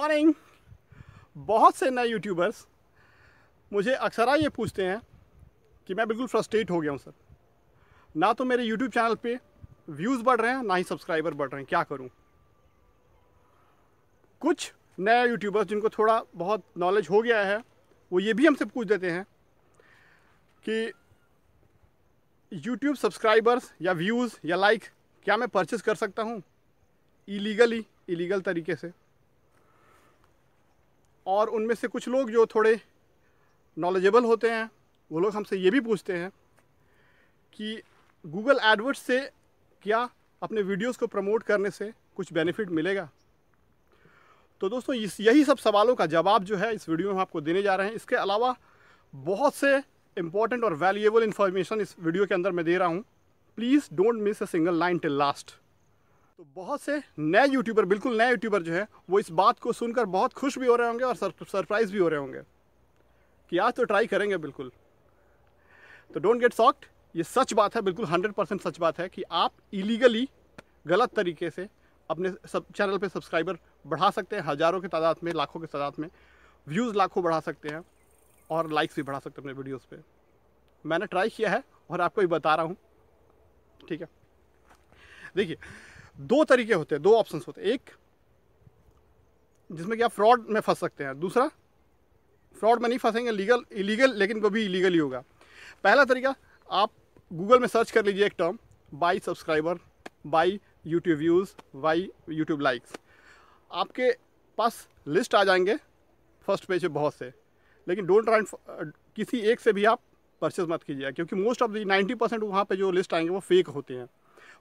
morning बहुत से नए यूट्यूबर्स मुझे अक्सर ये पूछते हैं कि मैं बिल्कुल फ्रस्ट्रेट हो गया हूँ सर ना तो मेरे यूट्यूब चैनल पे व्यूज़ बढ़ रहे हैं ना ही सब्सक्राइबर बढ़ रहे हैं क्या करूँ कुछ नए यूट्यूबर्स जिनको थोड़ा बहुत नॉलेज हो गया है वो ये भी हमसे पूछ देते हैं कि यूट्यूब सब्सक्राइबर्स या व्यूज़ या लाइक क्या मैं परचेज़ कर सकता हूँ इलीगली इलीगल तरीके से और उनमें से कुछ लोग जो थोड़े नॉलेजेबल होते हैं वो लोग हमसे ये भी पूछते हैं कि गूगल एडवर्ड्स से क्या अपने वीडियोस को प्रमोट करने से कुछ बेनिफिट मिलेगा तो दोस्तों इस यही सब सवालों का जवाब जो है इस वीडियो में आपको देने जा रहे हैं इसके अलावा बहुत से इम्पॉर्टेंट और वैल्यूएबल इन्फॉर्मेशन इस वीडियो के अंदर मैं दे रहा हूँ please don't miss a single line till last तो बहुत से नए यूट्यूबर बिल्कुल नए यूट्यूबर जो है वो इस बात को सुनकर बहुत खुश भी हो रहे होंगे और सरप्राइज भी हो रहे होंगे कि आज तो ट्राई करेंगे बिल्कुल तो डोंट गेट सॉक्ट ये सच बात है बिल्कुल हंड्रेड परसेंट सच बात है कि आप इलीगली गलत तरीके से अपने सब चैनल पे सब्सक्राइबर बढ़ा सकते हैं हज़ारों के तादाद में लाखों के तादाद में व्यूज़ लाखों बढ़ा सकते हैं और लाइक्स भी बढ़ा सकते हैं अपने वीडियोज़ पर मैंने ट्राई किया है और आपको भी बता रहा हूँ ठीक है देखिए दो तरीके होते हैं दो ऑप्शंस होते हैं एक जिसमें कि आप फ्रॉड में फंस सकते हैं दूसरा फ्रॉड में नहीं फंसेंगे लीगल इलीगल लेकिन वो भी इलीगल ही होगा पहला तरीका आप गूगल में सर्च कर लीजिए एक term buy subscriber buy YouTube views buy YouTube likes आपके पास लिस्ट आ जाएंगे फर्स्ट पेज पे बहुत से लेकिन डोंट ट्राइन uh, किसी एक से भी आप परचेज मत कीजिए क्योंकि मोस्ट ऑफ दी 90 परसेंट वहाँ पर जो लिस्ट आएंगे वो फेक होते हैं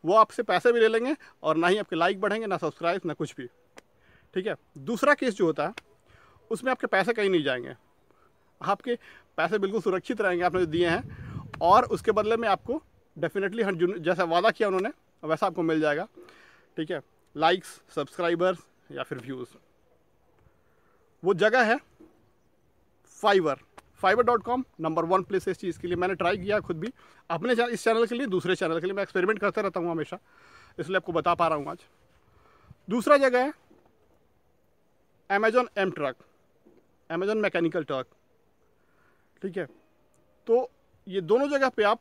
वो आपसे पैसे भी ले लेंगे और ना ही आपके लाइक बढ़ेंगे ना सब्सक्राइब ना कुछ भी ठीक है दूसरा केस जो होता है उसमें आपके पैसे कहीं नहीं जाएंगे आपके पैसे बिल्कुल सुरक्षित रहेंगे आपने जो दिए हैं और उसके बदले में आपको डेफिनेटली जैसा वादा किया उन्होंने वैसा आपको मिल जाएगा ठीक है लाइक्स सब्सक्राइबर्स या फिर व्यूज़ वो जगह है Fiverr Fiverr dot com number one place है इस चीज़ के लिए मैंने ट्राई किया खुद भी अपने चैनल इस चैनल के लिए दूसरे चैनल के लिए मैं एक्सपेरिमेंट करता रहता हूँ हमेशा इसलिए आपको बता पा रहा हूँ आज दूसरा जगह है Amazon M Turk Amazon mechanical Turk ठीक है तो ये दोनों जगह पे आप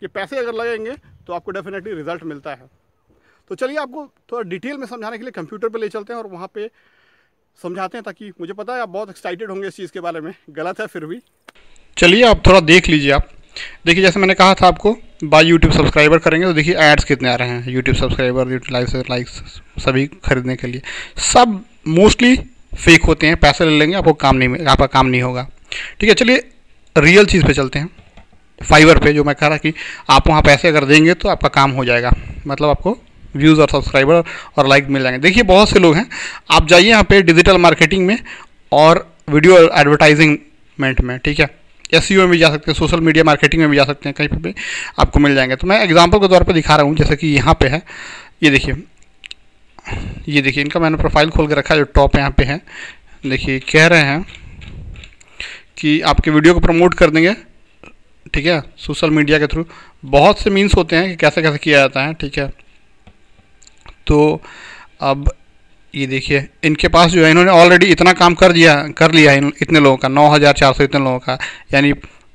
के पैसे अगर लगेंगे तो आपको डेफिनेटली रिजल्ट मिलता है तो चलिए आपको थोड़ा डिटेल में समझाने के लिए कंप्यूटर पे ले चलते हैं और वहाँ पे समझाते हैं ताकि मुझे पता है आप बहुत एक्साइटेड होंगे इस चीज़ के बारे में गलत है फिर भी चलिए आप थोड़ा देख लीजिए आप देखिए जैसे मैंने कहा था आपको बाय यूट्यूब सब्सक्राइबर करेंगे तो देखिए एड्स कितने आ रहे हैं YouTube subscriber YouTube likes likes सभी खरीदने के लिए सब मोस्टली फेक होते हैं पैसे ले लेंगे आपको काम नहीं आपका काम नहीं होगा ठीक है चलिए रियल चीज़ पर चलते हैं फाइबर पे जो मैं कह रहा कि आप वहाँ पैसे अगर देंगे तो आपका काम हो जाएगा मतलब आपको व्यूज़ और सब्सक्राइबर और लाइक मिल जाएंगे देखिए बहुत से लोग हैं आप जाइए यहाँ पे डिजिटल मार्केटिंग में और वीडियो एडवर्टाइजिंग में ठीक है एस e में भी जा सकते हैं सोशल मीडिया मार्केटिंग में भी जा सकते हैं कहीं पर भी आपको मिल जाएंगे तो मैं एग्जाम्पल के तौर पर दिखा रहा हूँ जैसे कि यहाँ पर है ये देखिए ये देखिए इनका मैंने प्रोफाइल खोल के रखा है जो टॉप यहाँ पे है देखिए कह रहे हैं कि आपके वीडियो को प्रमोट कर देंगे ठीक है सोशल मीडिया के थ्रू बहुत से मीन्स होते हैं कि कैसे कैसे किया जाता है ठीक है तो अब ये देखिए इनके पास जो है इन्होंने ऑलरेडी इतना काम कर दिया कर लिया है इतने लोगों का नौ हज़ार चार सौ इतने लोगों का यानी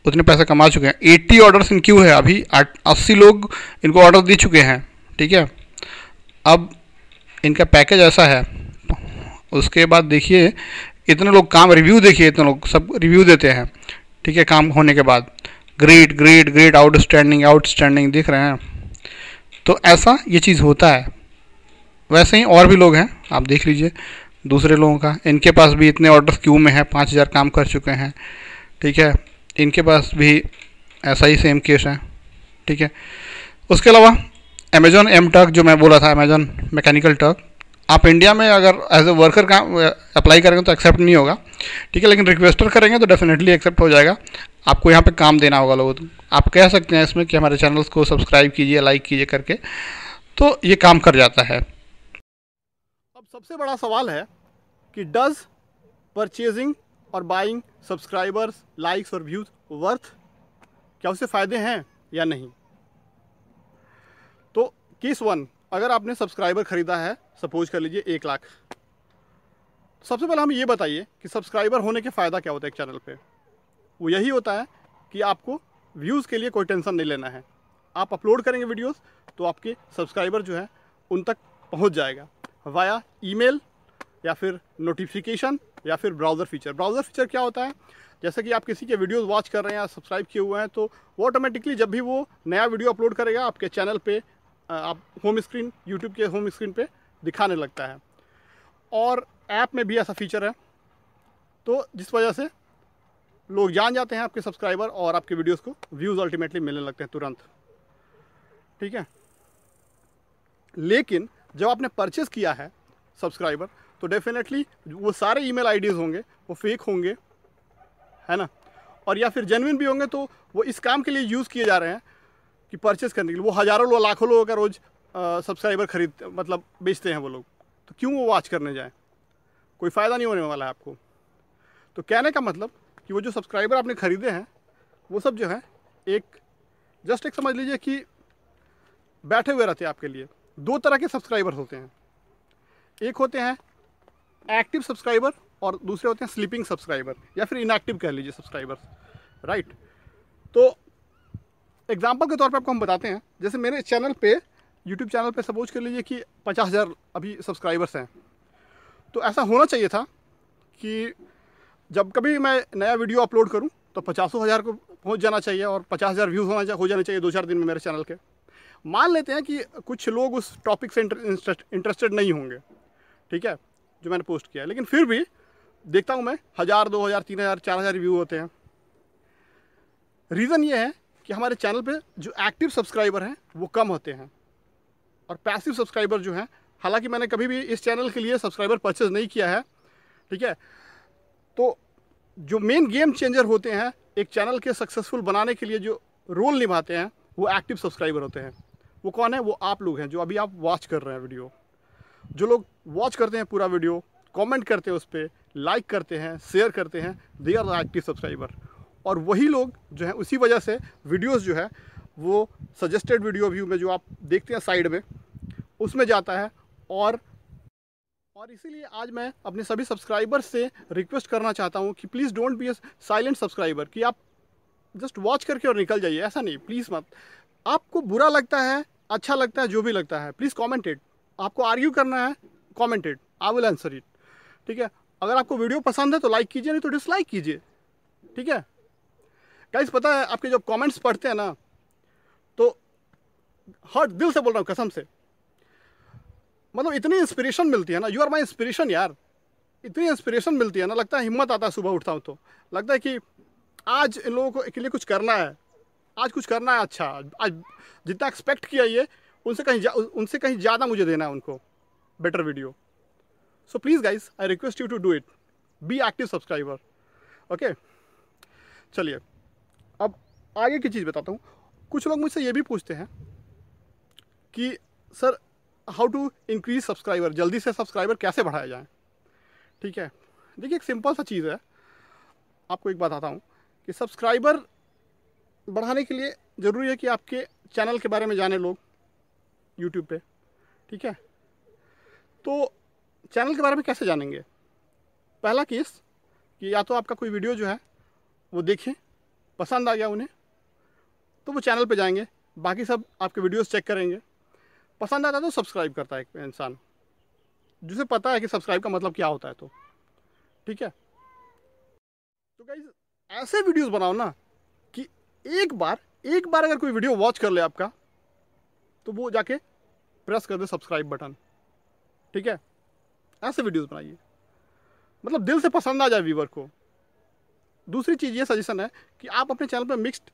उतने पैसे कमा चुके हैं एट्टी ऑर्डर्स इन क्यों है अभी अस्सी लोग इनको ऑर्डर दे चुके हैं ठीक है अब इनका पैकेज ऐसा है उसके बाद देखिए इतने लोग काम रिव्यू देखिए इतने लोग सब रिव्यू देते हैं ठीक है काम होने के बाद great great great outstanding outstanding दिख रहे हैं तो ऐसा ये चीज़ होता है वैसे ही और भी लोग हैं आप देख लीजिए दूसरे लोगों का इनके पास भी इतने ऑर्डर क्यू में है पाँच हज़ार काम कर चुके हैं ठीक है इनके पास भी ऐसा ही सेम केस है ठीक है उसके अलावा अमेजोन एम टर्क जो मैं बोला था अमेजोन मैकेनिकल टर्क आप इंडिया में अगर एज ए वर्कर का अप्लाई करेंगे तो एक्सेप्ट नहीं होगा ठीक है लेकिन रिक्वेस्टर करेंगे तो डेफिनेटली एक्सेप्ट हो जाएगा आपको यहाँ पे काम देना होगा लोगों को आप कह सकते हैं इसमें कि हमारे चैनल्स को सब्सक्राइब कीजिए लाइक कीजिए करके तो ये काम कर जाता है सबसे बड़ा सवाल है कि डज परचेजिंग और बाइंग सब्सक्राइबर्स लाइक्स और व्यूज वर्थ क्या उससे फ़ायदे हैं या नहीं तो किस वन अगर आपने सब्सक्राइबर ख़रीदा है सपोज कर लीजिए एक लाख सबसे पहले हमें ये बताइए कि सब्सक्राइबर होने के फ़ायदा क्या होता है एक चैनल पे वो यही होता है कि आपको व्यूज़ के लिए कोई टेंशन नहीं लेना है आप अपलोड करेंगे वीडियोस तो आपके सब्सक्राइबर जो है उन तक पहुंच जाएगा वाया ईमेल या फिर नोटिफिकेशन या फिर ब्राउज़र फीचर ब्राउज़र फीचर क्या होता है जैसे कि आप किसी के वीडियोस वॉच कर रहे हैं या सब्सक्राइब किए हुए हैं तो वो ऑटोमेटिकली जब भी वो नया वीडियो अपलोड करेगा आपके चैनल पे आप होम स्क्रीन यूट्यूब के होम स्क्रीन पे दिखाने लगता है और ऐप में भी ऐसा फीचर है तो जिस वजह से लोग जान जाते हैं आपके सब्सक्राइबर और आपके वीडियोज़ को व्यूज़ अल्टीमेटली मिलने लगते हैं तुरंत ठीक है लेकिन जब आपने परचेज़ किया है सब्सक्राइबर तो डेफिनेटली वो सारे ईमेल आईडीज़ होंगे वो फेक होंगे है ना और या फिर जेनविन भी होंगे तो वो इस काम के लिए यूज़ किए जा रहे हैं कि परचेज़ करने के लिए वो हज़ारों लोग लाखों लोगों का रोज़ सब्सक्राइबर खरीद मतलब बेचते हैं वो लोग तो क्यों वो वॉच करने जाएँ कोई फ़ायदा नहीं होने वाला है आपको तो कहने का मतलब कि वो जो सब्सक्राइबर आपने ख़रीदे हैं वो सब जो है एक जस्ट एक समझ लीजिए कि बैठे हुए रहते हैं आपके लिए दो तरह के सब्सक्राइबर्स होते हैं एक होते हैं एक्टिव सब्सक्राइबर और दूसरे होते हैं स्लीपिंग सब्सक्राइबर या फिर इनएक्टिव कह लीजिए सब्सक्राइबर्स राइट तो एग्जाम्पल के तौर पर आपको हम बताते हैं जैसे मेरे चैनल पर यूट्यूब चैनल पर सपोज कर लीजिए कि पचास हज़ार अभी सब्सक्राइबर्स हैं तो ऐसा होना चाहिए था कि जब कभी मैं नया वीडियो अपलोड करूँ तो पचासों हज़ार को पहुँच जाना चाहिए और पचास हज़ार व्यूज़ होना हो जाने चाहिए दो चार दिन में मेरे चैनल के मान लेते हैं कि कुछ लोग उस टॉपिक से इंटरेस्टेड नहीं होंगे ठीक है जो मैंने पोस्ट किया है लेकिन फिर भी देखता हूँ मैं हज़ार दो हज़ार तीन हज़ार चार हज़ार व्यू होते हैं रीज़न ये है कि हमारे चैनल पे जो एक्टिव सब्सक्राइबर हैं वो कम होते हैं और पैसिव सब्सक्राइबर जो हैं हालांकि मैंने कभी भी इस चैनल के लिए सब्सक्राइबर परचेज नहीं किया है ठीक है तो जो मेन गेम चेंजर होते हैं एक चैनल के सक्सेसफुल बनाने के लिए जो रोल निभाते हैं वो एक्टिव सब्सक्राइबर होते हैं वो कौन है वो आप लोग हैं जो अभी आप वॉच कर रहे हैं वीडियो जो लोग वॉच करते हैं पूरा वीडियो कमेंट करते हैं उस पर लाइक करते हैं शेयर करते हैं दे आर एक्टिव सब्सक्राइबर और वही लोग जो है उसी वजह से वीडियोस जो है वो सजेस्टेड वीडियो व्यू में जो आप देखते हैं साइड में उसमें जाता है और और इसीलिए आज मैं अपने सभी सब्सक्राइबर से रिक्वेस्ट करना चाहता हूँ कि please don't be a silent subscriber कि आप जस्ट वॉच करके और निकल जाइए ऐसा नहीं प्लीज़ मत आपको बुरा लगता है अच्छा लगता है जो भी लगता है प्लीज़ कॉमेंटेड आपको आर्ग्यू करना है commented I will answer it ठीक है अगर आपको वीडियो पसंद है तो लाइक कीजिए नहीं तो डिसलाइक कीजिए ठीक है गाइस पता है आपके जब कमेंट्स पढ़ते हैं ना तो हर दिल से बोल रहा हूँ कसम से मतलब इतनी इंस्पिरेशन मिलती है ना यू आर माई इंस्पिरेशन यार इतनी इंस्पिरेशन मिलती है ना लगता है हिम्मत आता है सुबह उठता हूँ तो लगता है कि आज इन लोगों को के लिए कुछ करना है आज कुछ करना है अच्छा आज जितना एक्सपेक्ट किया ये उनसे कहीं उनसे कहीं ज़्यादा मुझे देना है उनको better video so please guys I request you to do it be active subscriber okay चलिए अब आगे की चीज़ बताता हूँ कुछ लोग मुझसे ये भी पूछते हैं कि sir how to increase subscriber जल्दी से सब्सक्राइबर कैसे बढ़ाया जाए ठीक है देखिए एक सिंपल सा चीज़ है आपको एक बात आता हूँ कि सब्सक्राइबर बढ़ाने के लिए ज़रूरी है कि आपके चैनल के बारे में जाने लोग यूट्यूब पे ठीक है तो चैनल के बारे में कैसे जानेंगे पहला केस कि या तो आपका कोई वीडियो जो है वो देखें पसंद आ गया उन्हें तो वो चैनल पे जाएंगे बाकी सब आपके वीडियोस चेक करेंगे पसंद आता है तो सब्सक्राइब करता है एक इंसान जिसे पता है कि सब्सक्राइब का मतलब क्या होता है तो ठीक है तो क्या ऐसे वीडियोस बनाओ ना एक बार एक बार अगर कोई वीडियो वॉच कर ले आपका तो वो जाके प्रेस कर दे सब्सक्राइब बटन ठीक है ऐसे वीडियोस बनाइए मतलब दिल से पसंद आ जाए व्यूवर को दूसरी चीज़ ये सजेशन है कि आप अपने चैनल पर मिक्स्ड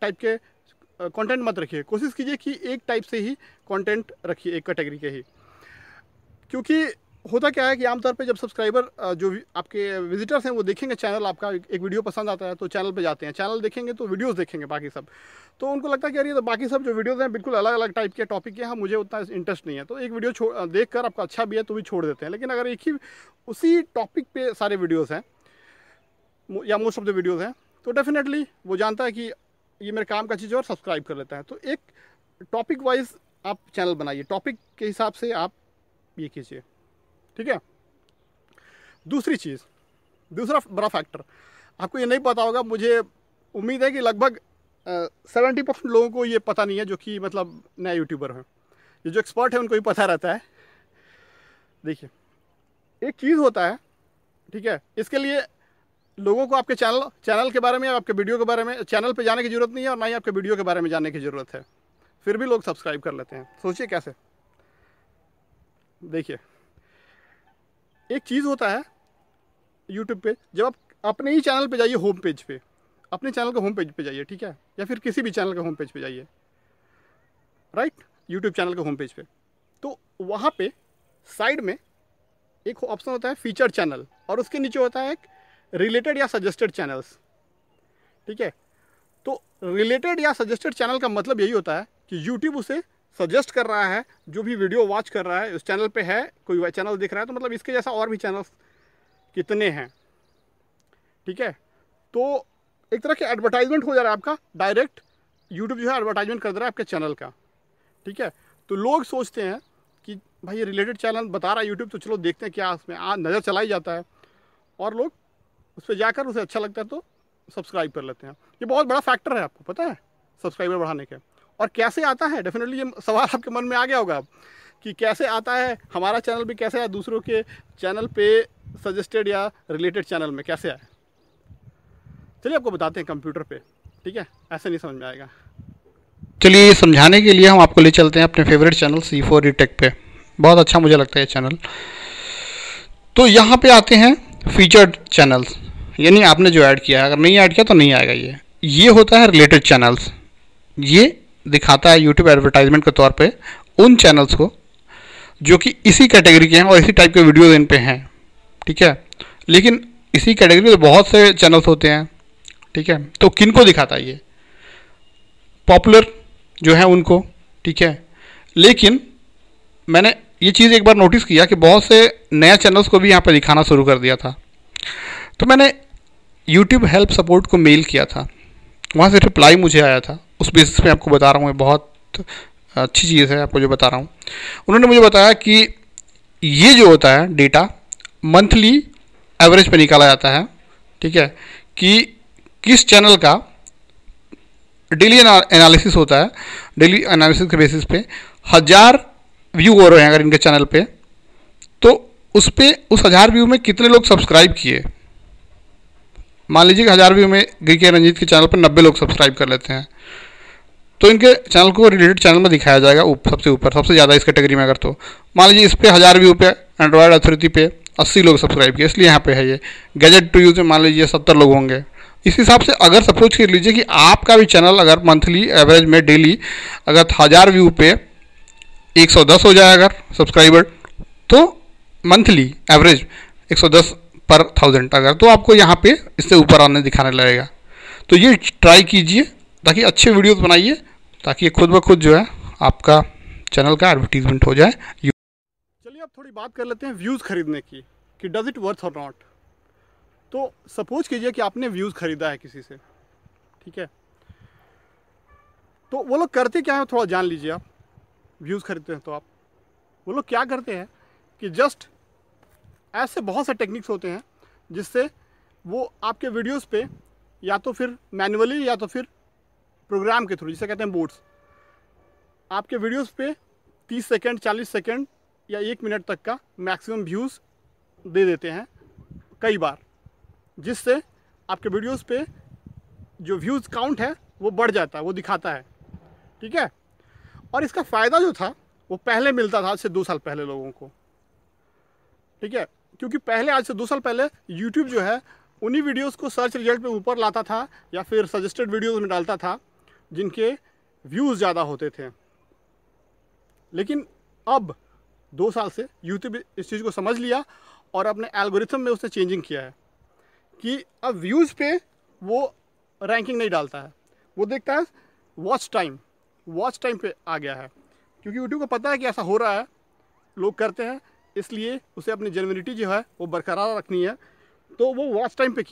टाइप के कंटेंट मत रखिए कोशिश कीजिए कि एक टाइप से ही कंटेंट रखिए एक कैटेगरी के ही क्योंकि होता क्या है कि आमतौर पे जब सब्सक्राइबर जो आपके विजिटर्स हैं वो देखेंगे चैनल आपका एक वीडियो पसंद आता है तो चैनल पे जाते हैं चैनल देखेंगे तो वीडियोस देखेंगे बाकी सब तो उनको लगता है कि अरे तो बाकी सब जो वीडियोस हैं बिल्कुल अलग अलग टाइप के टॉपिक के हैं मुझे उतना इंटरेस्ट नहीं है तो एक वीडियो देख कर आपका अच्छा भी है तो भी छोड़ देते हैं लेकिन अगर एक ही उसी टॉपिक पर सारे वीडियोज़ हैं या मोस्ट ऑफ द वीडियोज़ हैं तो डेफिनेटली वो जानता है कि ये मेरे काम का चीज़ और सब्सक्राइब कर लेता है तो एक टॉपिक वाइज आप चैनल बनाइए टॉपिक के हिसाब से आप ये कीजिए ठीक है दूसरी चीज़ दूसरा बड़ा फैक्टर आपको ये नहीं पता होगा मुझे उम्मीद है कि लगभग सेवेंटी परसेंट लोगों को ये पता नहीं है जो कि मतलब नया यूट्यूबर हैं ये जो एक्सपर्ट है उनको भी पता रहता है देखिए एक चीज़ होता है ठीक है इसके लिए लोगों को आपके चैनल चैनल के बारे में आपके वीडियो के बारे में चैनल पे जाने की ज़रूरत नहीं है और ना ही आपके वीडियो के बारे में जाने की ज़रूरत है फिर भी लोग सब्सक्राइब कर लेते हैं सोचिए कैसे देखिए एक चीज़ होता है यूट्यूब पे जब आप अपने ही चैनल पे जाइए होम पेज पे अपने चैनल के होम पेज पे जाइए ठीक है या फिर किसी भी चैनल के होम पेज पे जाइए राइट यूट्यूब चैनल के होम पेज पे तो वहाँ पे साइड में एक ऑप्शन होता है फीचर चैनल और उसके नीचे होता है एक रिलेटेड या सजेस्टेड चैनल्स ठीक है तो रिलेटेड या सजेस्टेड चैनल का मतलब यही होता है कि यूट्यूब उसे सजेस्ट कर रहा है जो भी वीडियो वॉच कर रहा है उस चैनल पे है कोई चैनल दिख रहा है तो मतलब इसके जैसा और भी चैनल्स कितने हैं ठीक है तो एक तरह के एडवर्टाइजमेंट हो जा रहा है आपका डायरेक्ट यूट्यूब जो है एडवर्टाइजमेंट कर दे रहा है आपके चैनल का ठीक है तो लोग सोचते हैं कि भाई ये रिलेटेड चैनल बता रहा है यूट्यूब तो चलो देखते हैं क्या उसमें आ नज़र चला ही जाता है और लोग उस पर जाकर उसे अच्छा लगता है तो सब्सक्राइब कर लेते हैं ये बहुत बड़ा फैक्टर है आपको पता है सब्सक्राइबर बढ़ाने के और कैसे आता है डेफिनेटली ये सवाल आपके मन में आ गया होगा कि कैसे आता है हमारा चैनल भी कैसे आया दूसरों के चैनल पे सजेस्टेड या रिलेटेड चैनल में कैसे आए चलिए आपको बताते हैं कंप्यूटर पे ठीक है ऐसे नहीं समझ में आएगा चलिए ये समझाने के लिए हम आपको ले चलते हैं अपने favourite channel C four tech पे बहुत अच्छा मुझे लगता है ये चैनल तो यहाँ पे आते हैं फीचर्ड चैनल्स यानी आपने जो ऐड किया है अगर नहीं ऐड किया तो नहीं आएगा ये ये होता है रिलेटेड चैनल्स ये दिखाता है यूट्यूब एडवर्टाइजमेंट के तौर पे उन चैनल्स को जो कि इसी कैटेगरी के हैं और इसी टाइप के वीडियोज इन पे हैं ठीक है लेकिन इसी कैटेगरी में तो बहुत से चैनल्स होते हैं ठीक है तो किन को दिखाता है ये पॉपुलर जो है उनको ठीक है लेकिन मैंने ये चीज़ एक बार नोटिस किया कि बहुत से नया चैनल्स को भी यहाँ पर दिखाना शुरू कर दिया था तो मैंने यूट्यूब हेल्प सपोर्ट को मेल किया था वहाँ से रिप्लाई मुझे आया था उस बेसिस पे आपको बता रहा हूँ मैं बहुत अच्छी चीज़ है आपको जो बता रहा हूँ उन्होंने मुझे बताया कि ये जो होता है डेटा मंथली एवरेज पे निकाला जाता है ठीक है कि किस चैनल का डेली एनालिसिस होता है डेली एनालिसिस के बेसिस पे हज़ार व्यू हो रहे हैं अगर इनके चैनल पे तो उस पर उस हज़ार व्यू में कितने लोग सब्सक्राइब किए मान लीजिए कि हज़ार व्यू में गी के रंजीत के चैनल पर नब्बे लोग सब्सक्राइब कर लेते हैं तो इनके चैनल को रिलेटेड चैनल में दिखाया जाएगा उप, सबसे ऊपर सबसे ज़्यादा इस कैटेगरी में अगर तो मान लीजिए इस पर हज़ार व्यू पे एंड्रॉयड अथॉरिटी पे अस्सी लोग सब्सक्राइब किए इसलिए यहाँ पे है ये गैजेट टू यूज़ में मान लीजिए सत्तर लोग होंगे इस हिसाब से अगर सपोज कर लीजिए कि आपका भी चैनल अगर मंथली एवरेज में डेली अगर हज़ार व्यू पे 110 हो जाए अगर सब्सक्राइबर तो मंथली एवरेज 110 पर थाउजेंड अगर तो आपको यहाँ पे इससे ऊपर आने दिखाने लगेगा तो ये ट्राई कीजिए ताकि अच्छे वीडियोस बनाइए ताकि ये खुद ब खुद जो है आपका चैनल का एडवर्टीजमेंट हो जाए चलिए आप थोड़ी बात कर लेते हैं व्यूज़ खरीदने की कि डज़ इट वर्थ और नॉट तो सपोज कीजिए कि आपने व्यूज़ खरीदा है किसी से ठीक है तो वो लोग करते क्या है थोड़ा जान लीजिए आप व्यूज़ खरीदते हैं तो आप वो लोग क्या करते हैं कि जस्ट ऐसे बहुत से टेक्निक्स होते हैं जिससे वो आपके वीडियोस पे या तो फिर मैनुअली या तो फिर प्रोग्राम के थ्रू जिसे कहते हैं बोर्ड्स आपके वीडियोस पे 30 सेकंड 40 सेकंड या एक मिनट तक का मैक्सिमम व्यूज़ दे देते हैं कई बार जिससे आपके वीडियोस पे जो व्यूज़ काउंट है वो बढ़ जाता है वो दिखाता है ठीक है और इसका फ़ायदा जो था वो पहले मिलता था आज से दो साल पहले लोगों को ठीक है क्योंकि पहले आज से दो साल पहले यूट्यूब जो है उन्हीं वीडियोस को सर्च रिजल्ट पे ऊपर लाता था या फिर सजेस्टेड वीडियोस में डालता था जिनके व्यूज़ ज़्यादा होते थे लेकिन अब दो साल से यूट्यूब इस चीज़ को समझ लिया और अपने एल्गोरिथम में उसने चेंजिंग किया है कि अब व्यूज़ पे वो रैंकिंग नहीं डालता है वो देखता है वॉच टाइम वॉच टाइम पे आ गया है क्योंकि यूट्यूब को पता है कि ऐसा हो रहा है लोग करते हैं इसलिए उसे अपनी जेनविनिटी जो है वो बरकरार रखनी है तो वो वॉच टाइम पे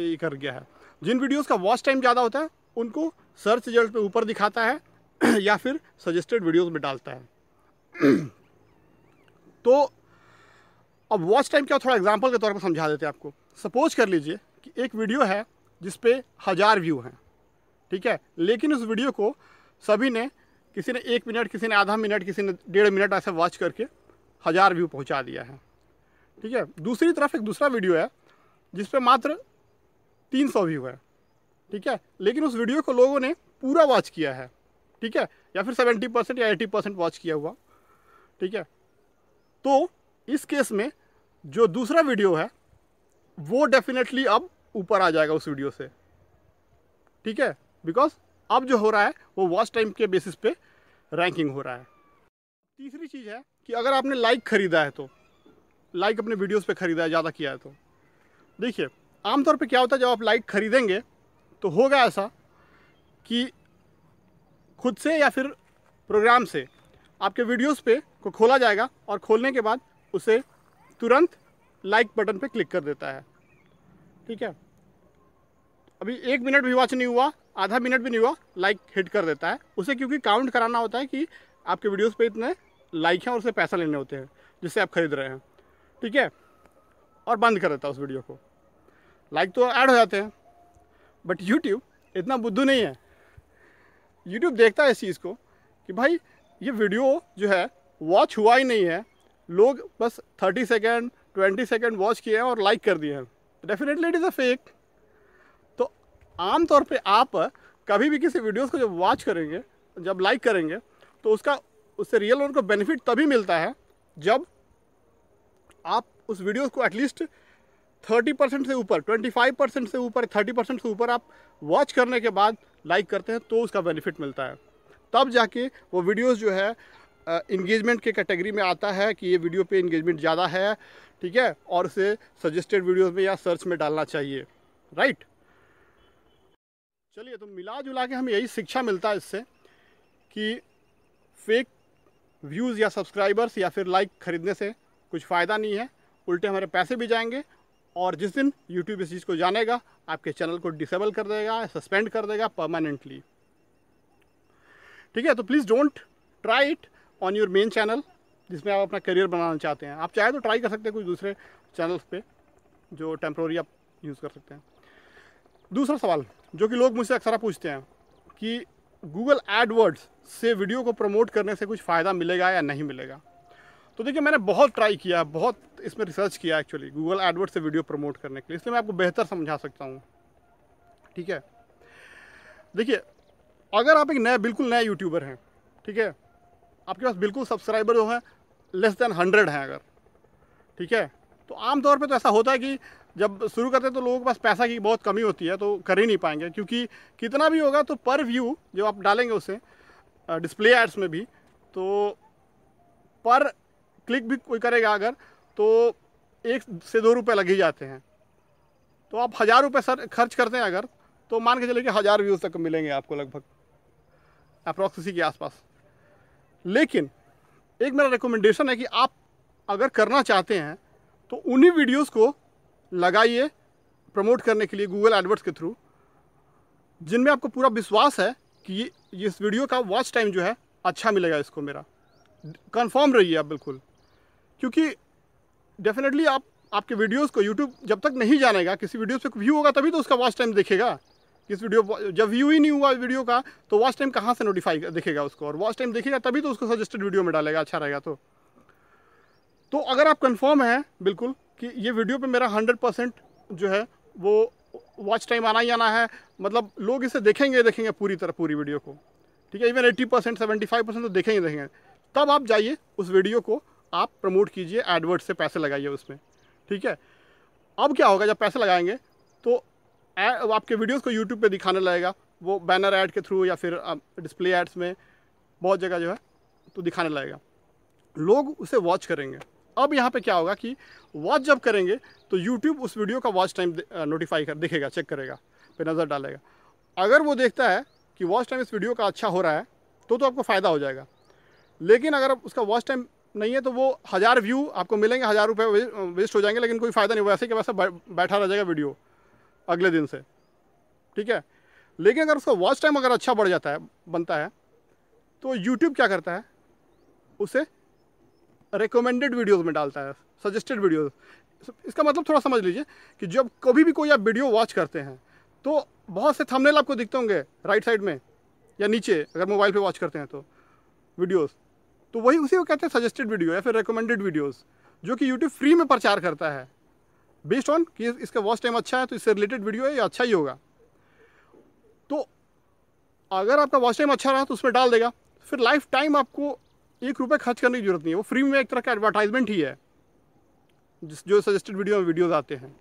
ये कर गया है जिन वीडियोस का वॉच टाइम ज़्यादा होता है उनको सर्च रिजल्ट पे ऊपर दिखाता है या फिर सजेस्टेड वीडियोस में डालता है तो अब वॉच टाइम क्या थोड़ा एग्जाम्पल के तौर पर समझा देते हैं आपको सपोज कर लीजिए कि एक वीडियो है जिसपे हज़ार व्यू हैं ठीक है लेकिन उस वीडियो को सभी ने किसी ने एक मिनट किसी ने आधा मिनट किसी ने डेढ़ मिनट ऐसे वॉच करके हज़ार व्यू पहुंचा दिया है ठीक है दूसरी तरफ एक दूसरा वीडियो है जिस पर मात्र तीन सौ व्यू है ठीक है लेकिन उस वीडियो को लोगों ने पूरा वॉच किया है ठीक है या फिर सेवेंटी परसेंट या एटी परसेंट वॉच किया हुआ ठीक है तो इस केस में जो दूसरा वीडियो है वो डेफिनेटली अब ऊपर आ जाएगा उस वीडियो से ठीक है बिकॉज अब जो हो रहा है वो वॉच टाइम के बेसिस पे रैंकिंग हो रहा है तीसरी चीज़ है कि अगर आपने लाइक खरीदा है तो लाइक अपने वीडियोस पे खरीदा है ज़्यादा किया है तो देखिए आमतौर पे क्या होता है जब आप लाइक खरीदेंगे तो होगा ऐसा कि खुद से या फिर प्रोग्राम से आपके वीडियोस पे को खोला जाएगा और खोलने के बाद उसे तुरंत लाइक बटन पे क्लिक कर देता है ठीक है अभी एक मिनट भी वॉच नहीं हुआ आधा मिनट भी नहीं हुआ लाइक हिट कर देता है उसे क्योंकि काउंट कराना होता है कि आपके वीडियोस पे इतने लाइक है और उसे पैसा लेने होते हैं जिससे आप खरीद रहे हैं ठीक है और बंद कर देता है उस वीडियो को लाइक तो ऐड हो जाते हैं बट यूट्यूब इतना बुद्धू नहीं है यूट्यूब देखता है इस चीज़ को कि भाई ये वीडियो जो है वॉच हुआ ही नहीं है लोग बस thirty second twenty second watch किए हैं और लाइक कर दिए हैं definitely it is a fake तो आमतौर पर आप कभी भी किसी वीडियोज़ को जब वॉच करेंगे जब लाइक करेंगे तो उसका उससे रियल ओनर को बेनिफिट तभी मिलता है जब आप उस वीडियो को एटलीस्ट 30 परसेंट से ऊपर 25 परसेंट से ऊपर 30 परसेंट से ऊपर आप वॉच करने के बाद लाइक करते हैं तो उसका बेनिफिट मिलता है तब जाके वो वीडियोस जो है इंगेजमेंट के कैटेगरी में आता है कि ये वीडियो पे इंगेजमेंट ज़्यादा है ठीक है और उसे सजेस्टेड वीडियोस में या सर्च में डालना चाहिए राइट चलिए तो मिला जुला के हमें यही शिक्षा मिलता है इससे कि फेक व्यूज़ या सब्सक्राइबर्स या फिर लाइक ख़रीदने से कुछ फ़ायदा नहीं है उल्टे हमारे पैसे भी जाएंगे और जिस दिन यूट्यूब इस चीज़ को जानेगा आपके चैनल को डिसेबल कर देगा सस्पेंड कर देगा परमानेंटली ठीक है तो please don't try it on your main channel जिसमें आप अपना करियर बनाना चाहते हैं आप चाहे तो ट्राई कर सकते हैं कुछ दूसरे चैनल्स पे जो टेम्प्रोरी आप यूज़ कर सकते हैं दूसरा सवाल जो कि लोग मुझसे अक्सर पूछते हैं कि गूगल एडवर्ड्स से वीडियो को प्रमोट करने से कुछ फ़ायदा मिलेगा या नहीं मिलेगा तो देखिए मैंने बहुत ट्राई किया बहुत इसमें रिसर्च किया एक्चुअली गूगल एडवर्ड से वीडियो प्रमोट करने के लिए इसलिए मैं आपको बेहतर समझा सकता हूँ ठीक है देखिए अगर आप एक नया बिल्कुल नया यूट्यूबर हैं ठीक है आपके पास बिल्कुल सब्सक्राइबर जो हैं लेस देन हंड्रेड हैं अगर ठीक है तो आमतौर पर तो ऐसा होता है कि जब शुरू करते हैं तो लोगों के पास पैसा की बहुत कमी होती है तो कर ही नहीं पाएंगे क्योंकि कितना भी होगा तो पर व्यू जो आप डालेंगे उसे डिस्प्ले एड्स में भी तो पर क्लिक भी कोई करेगा अगर तो एक से दो रुपये लग ही जाते हैं तो आप हज़ार रुपये सर खर्च करते हैं अगर तो मान के चले कि हज़ार व्यूज़ तक मिलेंगे आपको लगभग अप्रोक्सी के आसपास लेकिन एक मेरा रिकमेंडेशन है कि आप अगर करना चाहते हैं तो उन्हीं वीडियोस को लगाइए प्रमोट करने के लिए गूगल एडवर्ड्स के थ्रू जिनमें आपको पूरा विश्वास है कि ये इस वीडियो का वॉच टाइम जो है अच्छा मिलेगा इसको मेरा कंफर्म रहिए आप बिल्कुल क्योंकि डेफिनेटली आप आपके वीडियोस को यूट्यूब जब तक नहीं जानेगा किसी वीडियोस पे व्यू होगा तभी तो उसका वॉच टाइम देखेगा इस वीडियो जब व्यू ही नहीं हुआ वीडियो का तो वॉच टाइम कहाँ से नोटिफाई देखेगा उसको और वॉच टाइम देखेगा तभी तो उसको सजेस्टेड वीडियो में डालेगा अच्छा रहेगा तो तो अगर आप कंफर्म हैं बिल्कुल कि ये वीडियो पे मेरा 100 परसेंट जो है वो वॉच टाइम आना ही आना है मतलब लोग इसे देखेंगे देखेंगे पूरी तरह पूरी वीडियो को ठीक है इवन 80 परसेंट सेवेंटी तो देखेंगे देखेंगे तब आप जाइए उस वीडियो को आप प्रमोट कीजिए एडवर्ड से पैसे लगाइए उसमें ठीक है अब क्या होगा जब पैसे लगाएंगे तो आपके वीडियोज़ को यूट्यूब पर दिखाने लगेगा वो बैनर ऐड के थ्रू या फिर डिस्प्ले एड्स में बहुत जगह जो है तो दिखाने लगेगा लोग उसे वॉच करेंगे अब यहाँ पे क्या होगा कि वॉच जब करेंगे तो यूट्यूब उस वीडियो का वॉच टाइम नोटिफाई कर देखेगा चेक करेगा पे नज़र डालेगा अगर वो देखता है कि वॉच टाइम इस वीडियो का अच्छा हो रहा है तो तो आपको फ़ायदा हो जाएगा लेकिन अगर उसका वॉच टाइम नहीं है तो वो हज़ार व्यू आपको मिलेंगे हज़ार रुपये वेस्ट हो जाएंगे लेकिन कोई फ़ायदा नहीं वैसे कि वैसे बैठा रह जाएगा वीडियो अगले दिन से ठीक है लेकिन अगर उसका वॉच टाइम अगर अच्छा बढ़ जाता है बनता है तो यूट्यूब क्या करता है उसे रिकमेंडेड वीडियोज़ में डालता है सजेस्टेड वीडियोज़ इसका मतलब थोड़ा समझ लीजिए कि जब कभी भी कोई आप वीडियो वॉच करते हैं तो बहुत से थंबनेल आपको दिखते होंगे राइट साइड में या नीचे अगर मोबाइल पे वॉच करते हैं तो वीडियोस तो वही उसी को कहते हैं सजेस्टेड वीडियो या फिर रिकमेंडेड वीडियोस जो कि यूट्यूब फ्री में प्रचार करता है बेस्ड ऑन कि इसका वॉच टाइम अच्छा है तो इससे रिलेटेड वीडियो है या अच्छा ही होगा तो अगर आपका वॉच टाइम अच्छा रहा तो उसमें डाल देगा फिर लाइफ टाइम आपको एक रुपये खर्च करने की जरूरत नहीं है वो फ्री में एक तरह का एडवर्टाइजमेंट ही है जिस जो सजेस्टेड वीडियो में वीडियोज़ आते हैं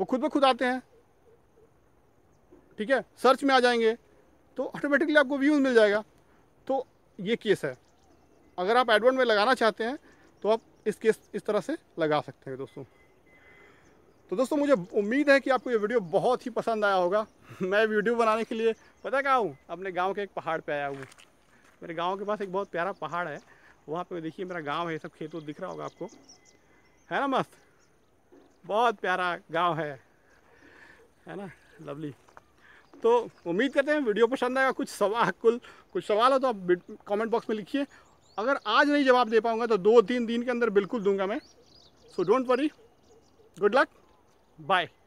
वो खुद ब खुद आते हैं ठीक है सर्च में आ जाएंगे तो ऑटोमेटिकली आपको व्यूज़ मिल जाएगा तो ये केस है अगर आप एडवर्ट में लगाना चाहते हैं तो आप इस केस इस तरह से लगा सकते हैं दोस्तों तो दोस्तों मुझे उम्मीद है कि आपको ये वीडियो बहुत ही पसंद आया होगा मैं वीडियो बनाने के लिए पता क्या हूँ अपने गांव के एक पहाड़ पे आया हूँ मेरे गांव के पास एक बहुत प्यारा पहाड़ है वहाँ पे देखिए मेरा गांव है सब खेतों दिख रहा होगा आपको है ना मस्त बहुत प्यारा गांव है है ना लवली तो उम्मीद करते हैं वीडियो पसंद आएगा कुछ सवाल कुल कुछ सवाल हो तो आप कमेंट बॉक्स में लिखिए अगर आज नहीं जवाब दे पाऊँगा तो दो तीन दिन के अंदर बिल्कुल दूंगा मैं so don't worry good luck bye